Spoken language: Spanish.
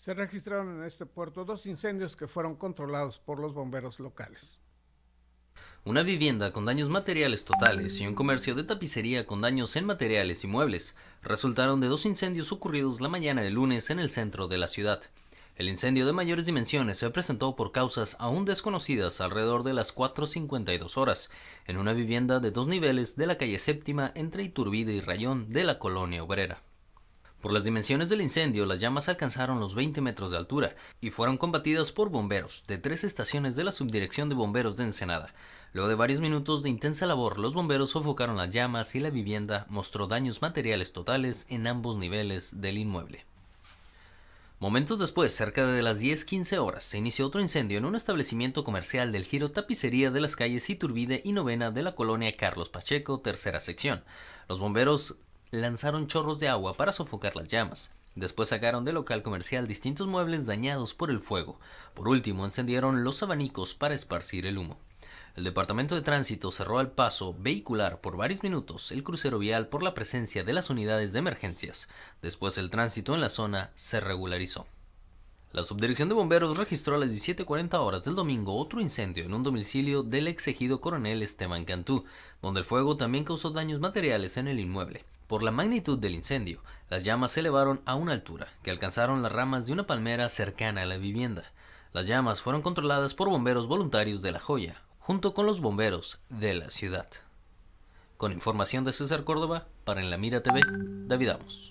Se registraron en este puerto dos incendios que fueron controlados por los bomberos locales. Una vivienda con daños materiales totales y un comercio de tapicería con daños en materiales y muebles resultaron de dos incendios ocurridos la mañana de lunes en el centro de la ciudad. El incendio de mayores dimensiones se presentó por causas aún desconocidas alrededor de las 4.52 horas en una vivienda de dos niveles de la calle séptima entre Iturbide y Rayón de la colonia obrera. Por las dimensiones del incendio, las llamas alcanzaron los 20 metros de altura y fueron combatidas por bomberos de tres estaciones de la Subdirección de Bomberos de Ensenada. Luego de varios minutos de intensa labor, los bomberos sofocaron las llamas y la vivienda mostró daños materiales totales en ambos niveles del inmueble. Momentos después, cerca de las 10-15 horas, se inició otro incendio en un establecimiento comercial del giro tapicería de las calles Iturbide y Novena de la colonia Carlos Pacheco, tercera sección. Los bomberos lanzaron chorros de agua para sofocar las llamas. Después sacaron del local comercial distintos muebles dañados por el fuego. Por último, encendieron los abanicos para esparcir el humo. El Departamento de Tránsito cerró al paso vehicular por varios minutos el crucero vial por la presencia de las unidades de emergencias. Después el tránsito en la zona se regularizó. La subdirección de bomberos registró a las 17.40 horas del domingo otro incendio en un domicilio del exegido coronel Esteban Cantú, donde el fuego también causó daños materiales en el inmueble. Por la magnitud del incendio, las llamas se elevaron a una altura que alcanzaron las ramas de una palmera cercana a la vivienda. Las llamas fueron controladas por bomberos voluntarios de La Joya, junto con los bomberos de la ciudad. Con información de César Córdoba, para En la Mira TV, David Amos.